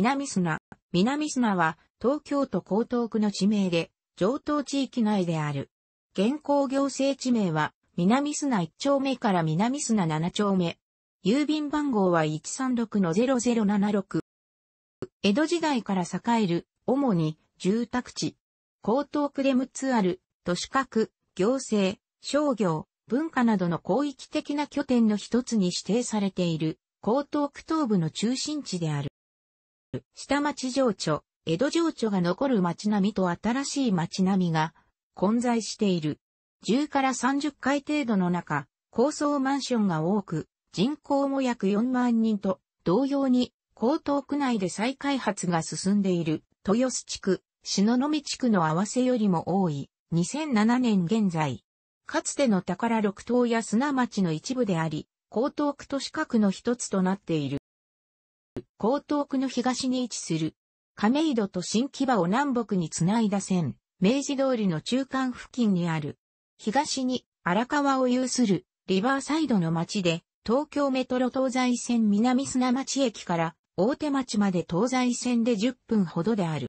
南砂。南砂は東京都江東区の地名で、上東地域内である。現行行政地名は、南砂1丁目から南砂7丁目。郵便番号は136-0076。江戸時代から栄える、主に住宅地。江東区で6つある、都市閣、行政、商業、文化などの広域的な拠点の一つに指定されている、江東区東部の中心地である。下町情緒、江戸情緒が残る街並みと新しい街並みが混在している。10から30階程度の中、高層マンションが多く、人口も約4万人と、同様に、江東区内で再開発が進んでいる、豊洲地区、篠宮地区の合わせよりも多い、2007年現在。かつての宝六島や砂町の一部であり、江東区都市区の一つとなっている。江東区の東に位置する。亀戸と新木場を南北につないだ線、明治通りの中間付近にある。東に荒川を有するリバーサイドの町で、東京メトロ東西線南砂町駅から大手町まで東西線で10分ほどである。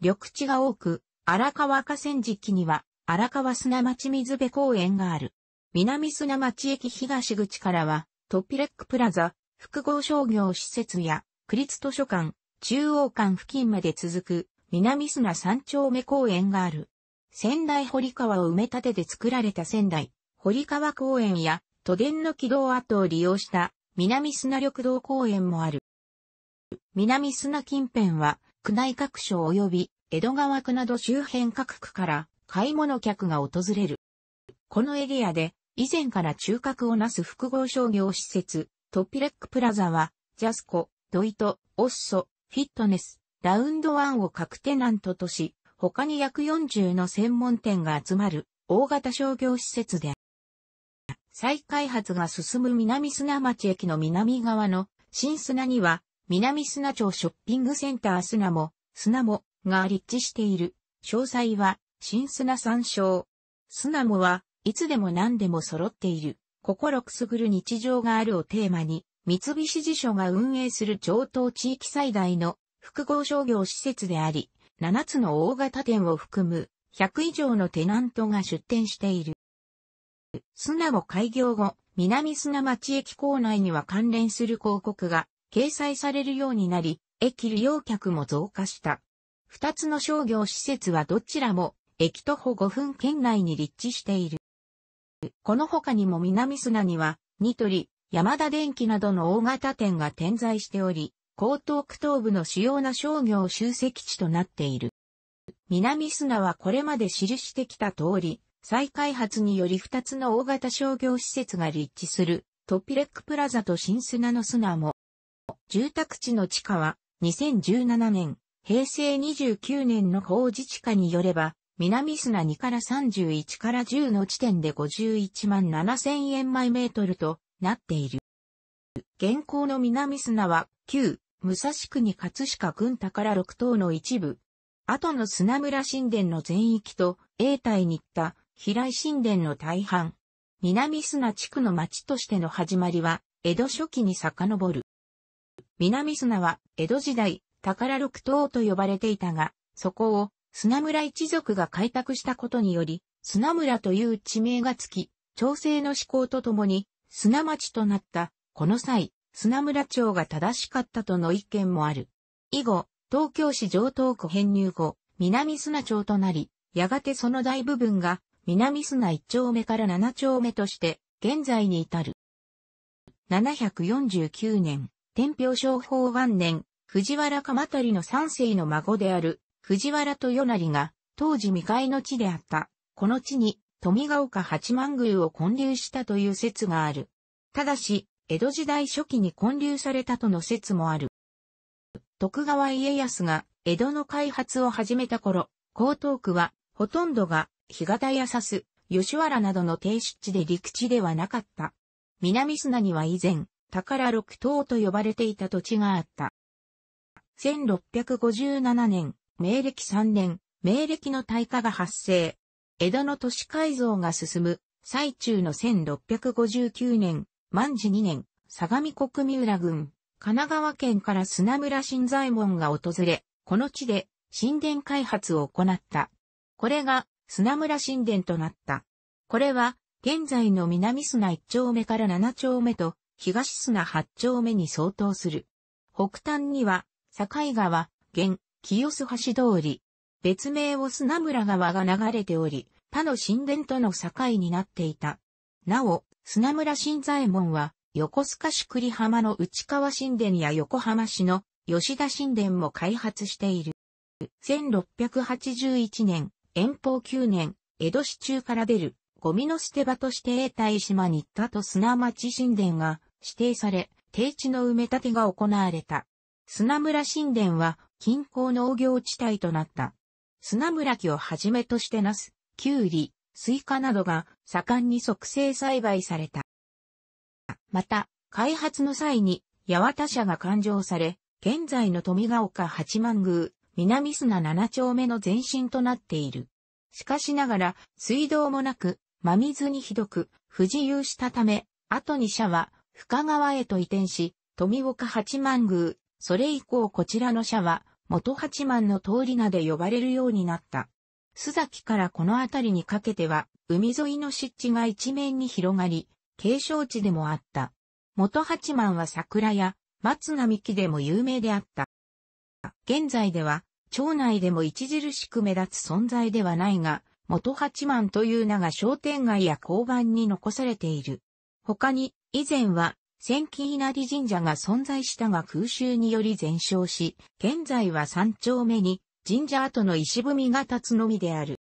緑地が多く、荒川河川敷には荒川砂町水辺公園がある。南砂町駅東口からはトピレックプラザ、複合商業施設や、区立図書館、中央館付近まで続く、南砂三丁目公園がある。仙台堀川を埋め立てて作られた仙台、堀川公園や、都電の軌道跡を利用した、南砂緑道公園もある。南砂近辺は、区内各所及び、江戸川区など周辺各区から、買い物客が訪れる。このエリアで、以前から中核をなす複合商業施設、トピレックプラザは、ジャスコ、ドイト、オッソ、フィットネス、ラウンドワンを各テナントとし、他に約40の専門店が集まる大型商業施設で、再開発が進む南砂町駅の南側の新砂には、南砂町ショッピングセンター砂も、砂もが立地している。詳細は、新砂参照。砂もは、いつでも何でも揃っている。心くすぐる日常があるをテーマに、三菱地所が運営する上東地域最大の複合商業施設であり、7つの大型店を含む100以上のテナントが出店している。砂も開業後、南砂町駅構内には関連する広告が掲載されるようになり、駅利用客も増加した。二つの商業施設はどちらも駅徒歩5分圏内に立地している。この他にも南砂には、ニトリ、山田電機などの大型店が点在しており、江東区東部の主要な商業集積地となっている。南砂はこれまで記してきた通り、再開発により2つの大型商業施設が立地するトピレックプラザと新砂の砂も、住宅地の地価は2017年、平成29年の法事地下によれば南砂2から31から10の地点で51万7000円毎メートルとなっている。現行の南砂は旧武蔵国葛飾郡宝6島の一部、後の砂村神殿の全域と永代に行った平井神殿の大半、南砂地区の町としての始まりは江戸初期に遡る。南砂は江戸時代宝六島と呼ばれていたが、そこを砂村一族が開拓したことにより、砂村という地名がつき、調整の思考とともに、砂町となった、この際、砂村町が正しかったとの意見もある。以後、東京市上東区編入後、南砂町となり、やがてその大部分が、南砂一丁目から七丁目として、現在に至る。749年、天平商法元年、藤原鎌足の三世の孫である藤原豊成が、当時未開の地であった。この地に、富ヶ岡八幡宮を建立したという説がある。ただし、江戸時代初期に建立されたとの説もある。徳川家康が江戸の開発を始めた頃、江東区はほとんどが日潟や刺す、吉原などの低湿地で陸地ではなかった。南砂には以前、宝六島と呼ばれていた土地があった。1657年、明暦3年、明暦の大火が発生。江戸の都市改造が進む、最中の1659年、万事2年、相模国三浦郡、神奈川県から砂村新左衛門が訪れ、この地で神殿開発を行った。これが砂村神殿となった。これは現在の南砂1丁目から7丁目と東砂8丁目に相当する。北端には境川、現、清洲橋通り、別名を砂村川が流れており、他の神殿との境になっていた。なお、砂村新左衛門は、横須賀市栗浜の内川神殿や横浜市の吉田神殿も開発している。1681年、遠方9年、江戸市中から出る、ゴミの捨て場として永代島新田と砂町神殿が指定され、低地の埋め立てが行われた。砂村神殿は近郊農業地帯となった。砂村木をはじめとしてナス、キュウリ、スイカなどが盛んに促成栽培された。また、開発の際に八幡社が勘定され、現在の富ヶ丘八幡宮、南砂七丁目の前身となっている。しかしながら、水道もなく、真水にひどく、不自由したため、後に社は深川へと移転し、富岡八幡宮、それ以降こちらの社は元八幡の通り名で呼ばれるようになった。須崎からこの辺りにかけては、海沿いの湿地が一面に広がり、景勝地でもあった。元八幡は桜や松並木でも有名であった。現在では、町内でも著しく目立つ存在ではないが、元八幡という名が商店街や交番に残されている。他に、以前は千木稲荷神社が存在したが空襲により全焼し、現在は三丁目に神社跡の石踏みが立つのみである。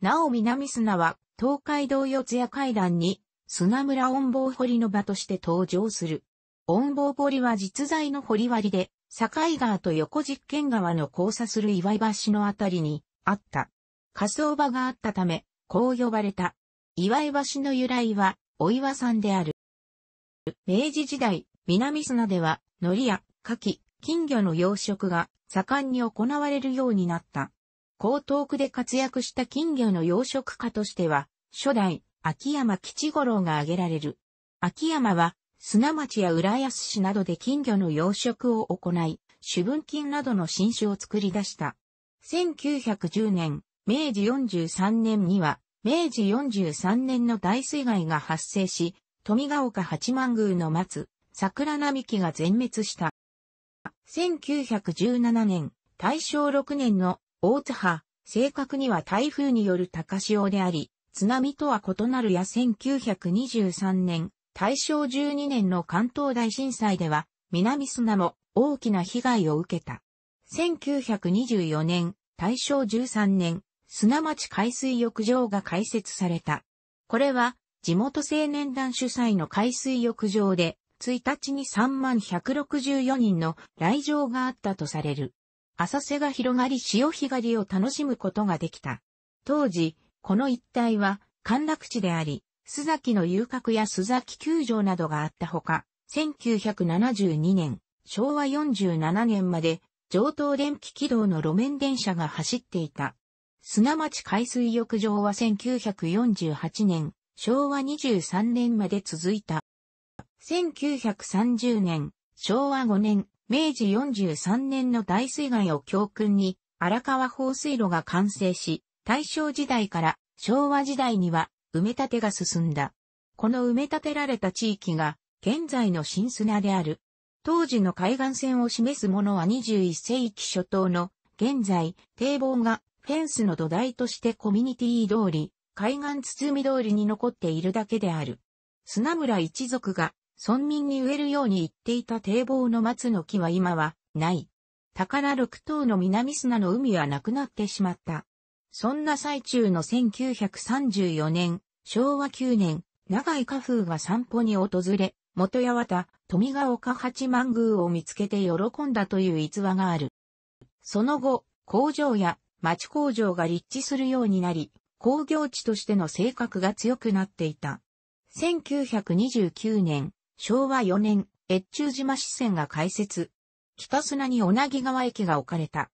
なお南砂は東海道四谷階段に砂村音棒堀の場として登場する。音棒堀は実在の堀割で、境川と横実験川の交差する岩井橋のあたりにあった。火葬場があったため、こう呼ばれた。岩井橋の由来は、お岩さんである。明治時代、南砂では、海苔や牡蠣、金魚の養殖が盛んに行われるようになった。江東区で活躍した金魚の養殖家としては、初代、秋山吉五郎が挙げられる。秋山は、砂町や浦安市などで金魚の養殖を行い、主文金などの新種を作り出した。1910年、明治43年には、明治43年の大水害が発生し、富ヶ丘八幡宮の松、桜並木が全滅した。1917年、大正6年の大津波、正確には台風による高潮であり、津波とは異なるや1923年、大正12年の関東大震災では、南砂も大きな被害を受けた。1924年、大正13年、砂町海水浴場が開設された。これは地元青年団主催の海水浴場で、1日に3164人の来場があったとされる。浅瀬が広がり潮干狩りを楽しむことができた。当時、この一帯は陥落地であり、須崎の遊郭や須崎球場などがあったほか、1972年、昭和47年まで上等電気軌道の路面電車が走っていた。砂町海水浴場は1948年、昭和23年まで続いた。1930年、昭和5年、明治43年の大水害を教訓に、荒川放水路が完成し、大正時代から昭和時代には埋め立てが進んだ。この埋め立てられた地域が現在の新砂である。当時の海岸線を示すものは21世紀初頭の現在堤防がフェンスの土台としてコミュニティ通り、海岸包み通りに残っているだけである。砂村一族が村民に植えるように言っていた堤防の松の木は今はない。宝六島の南砂の海はなくなってしまった。そんな最中の1934年、昭和9年、長井家風が散歩に訪れ、元八幡、富ヶ丘八幡宮を見つけて喜んだという逸話がある。その後、工場や町工場が立地するようになり、工業地としての性格が強くなっていた。1929年、昭和4年、越中島支線が開設。北砂に小じ川駅が置かれた。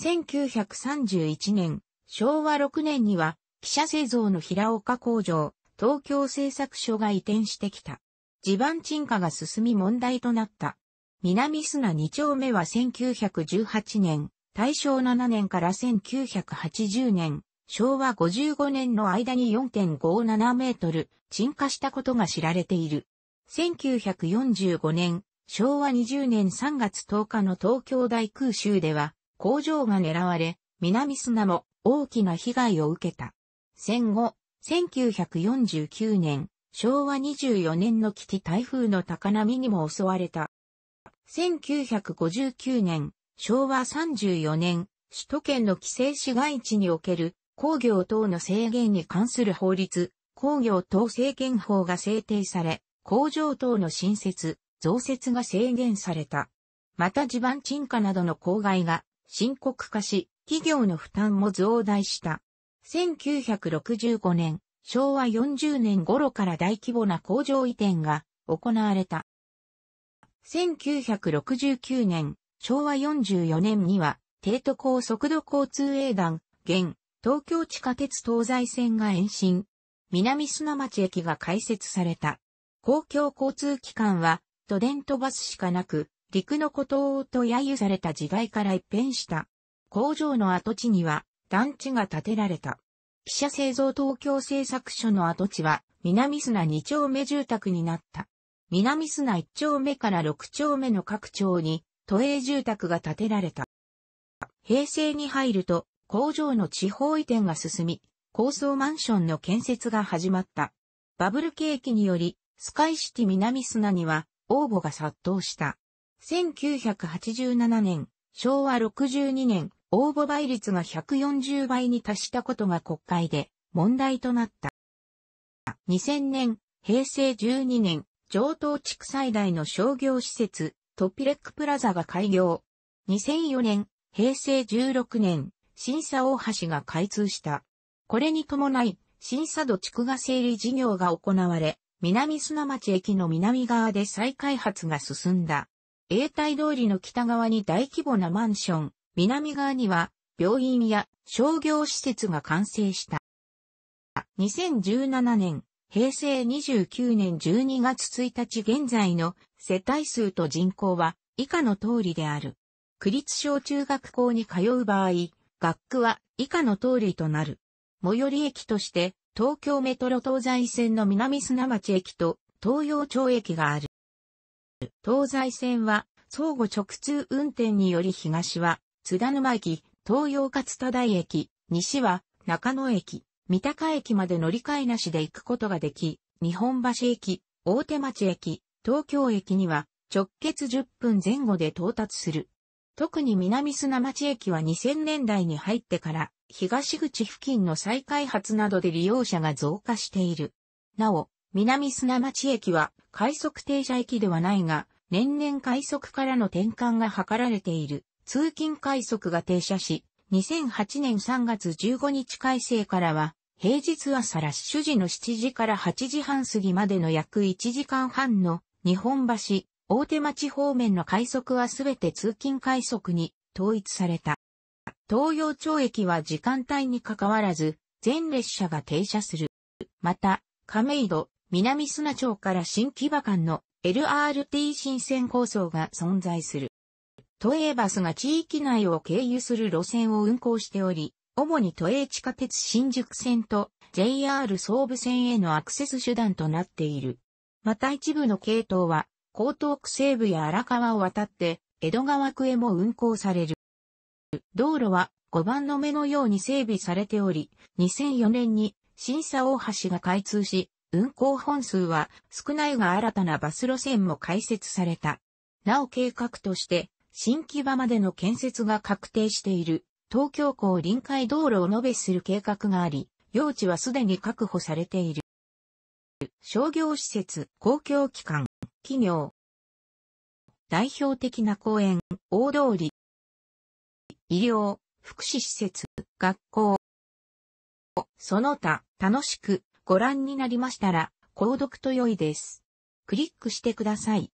1931年、昭和6年には、汽車製造の平岡工場、東京製作所が移転してきた。地盤沈下が進み問題となった。南砂2丁目は1918年、大正7年から1980年、昭和55年の間に4.57メートル沈下したことが知られている。1945年、昭和20年3月10日の東京大空襲では工場が狙われ、南砂も大きな被害を受けた。戦後、1949年、昭和24年の危機台風の高波にも襲われた。1959年、昭和34年、首都圏の規制市街地における工業等の制限に関する法律、工業等制限法が制定され、工場等の新設、増設が制限された。また地盤沈下などの公害が深刻化し、企業の負担も増大した。1965年、昭和40年頃から大規模な工場移転が行われた。1969年、昭和44年には、帝都高速度交通営団、現、東京地下鉄東西線が延伸、南砂町駅が開設された。公共交通機関は、都電とバスしかなく、陸の孤島と揶揄された時代から一変した。工場の跡地には、団地が建てられた。汽車製造東京製作所の跡地は、南砂2丁目住宅になった。南砂1丁目から6丁目の各町に、都営住宅が建てられた。平成に入ると、工場の地方移転が進み、高層マンションの建設が始まった。バブル景気により、スカイシティ南砂には応募が殺到した。1987年、昭和62年、応募倍率が140倍に達したことが国会で問題となった。2000年、平成12年、上東地区最大の商業施設、トピレックプラザが開業。2004年、平成16年、新佐大橋が開通した。これに伴い、新佐土地区が整理事業が行われ、南砂町駅の南側で再開発が進んだ。永代通りの北側に大規模なマンション、南側には病院や商業施設が完成した。2017年、平成29年12月1日現在の世帯数と人口は以下の通りである。区立小中学校に通う場合、学区は以下の通りとなる。最寄り駅として、東京メトロ東西線の南砂町駅と東洋町駅がある。東西線は相互直通運転により東は津田沼駅、東洋勝田台駅、西は中野駅、三鷹駅まで乗り換えなしで行くことができ、日本橋駅、大手町駅、東京駅には直結10分前後で到達する。特に南砂町駅は2000年代に入ってから、東口付近の再開発などで利用者が増加している。なお、南砂町駅は快速停車駅ではないが、年々快速からの転換が図られている。通勤快速が停車し、2008年3月15日改正からは、平日朝ラッシュ時の7時から8時半過ぎまでの約1時間半の日本橋、大手町方面の快速はすべて通勤快速に統一された。東洋町駅は時間帯に関わらず、全列車が停車する。また、亀戸、南砂町から新木場間の LRT 新線構想が存在する。都営バスが地域内を経由する路線を運行しており、主に都営地下鉄新宿線と JR 総武線へのアクセス手段となっている。また一部の系統は江東区西部や荒川を渡って、江戸川区へも運行される。道路は5番の目のように整備されており、2004年に新佐大橋が開通し、運行本数は少ないが新たなバス路線も開設された。なお計画として、新木場までの建設が確定している東京港臨海道路を延べする計画があり、用地はすでに確保されている。商業施設、公共機関、企業。代表的な公園、大通り。医療、福祉施設、学校。その他、楽しくご覧になりましたら、購読と良いです。クリックしてください。